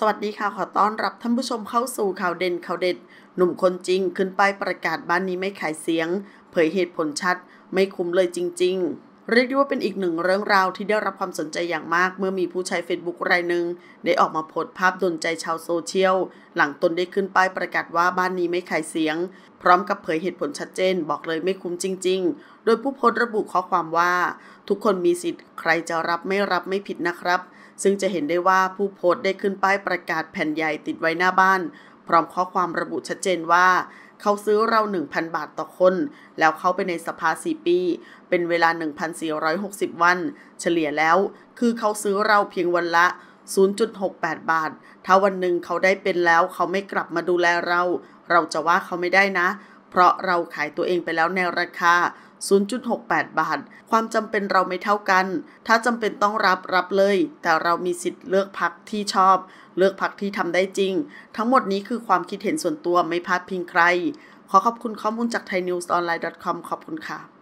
สวัสดีค่ะ ขอต้อนรับท่านผู้ชมเข้าสู่ข่าวเด่น ข่าวเด็ด หนุ่มคนจริง ขึ้นไปประกาศบ้านนี้ไม่ขายเสียง เผยเหตุผลชัดไม่คุ้มเลยจริงๆเรียกได้ว่าเป็นอีกหนึ่งเรื่องราวที่ได้รับความสนใจอย่างมากเมื่อมีผู้ใช้ Facebook รายหนึ่งได้ออกมาโพสภาพดนใจชาวโซเชียลหลังตนได้ขึ้นป้ายประกาศว่าบ้านนี้ไม่ขายเสียง พร้อมกับเผยเหตุผลชัดเจน บอกเลยไม่คุ้มจริงๆ โดยผู้โพสระบุข้อความว่า ทุกคนมีสิทธิ์ใครจะรับไม่รับไม่ผิดนะครับ ซึ่งจะเห็นได้ว่าผู้โพสได้ขึ้นป้ายประกาศแผ่นใหญ่ติดไว้หน้าบ้านพร้อมข้อความระบุชัดเจนว่า เขาซื้อเรา 1,000 บาทต่อคน แล้วเขาไปในสภา4ปี เป็นเวลา 1,460 วัน เฉลี่ยแล้ว คือเขาซื้อเราเพียงวันละ 0.68 บาทถ้าวันหนึ่งเขาได้เป็นแล้วเขาไม่กลับมาดูแลเรา เราจะว่าเขาไม่ได้นะ เพราะเราขายตัวเองไปแล้วในราคา0.68 บาท ความจำเป็นเราไม่เท่ากัน ถ้าจำเป็นต้องรับรับเลย แต่เรามีสิทธิ์เลือกพักที่ชอบ เลือกพักที่ทำได้จริง ทั้งหมดนี้คือความคิดเห็นส่วนตัวไม่พาดพิงใคร ขอขอบคุณข้อมูลจาก thainews online com ขอบคุณค่ะ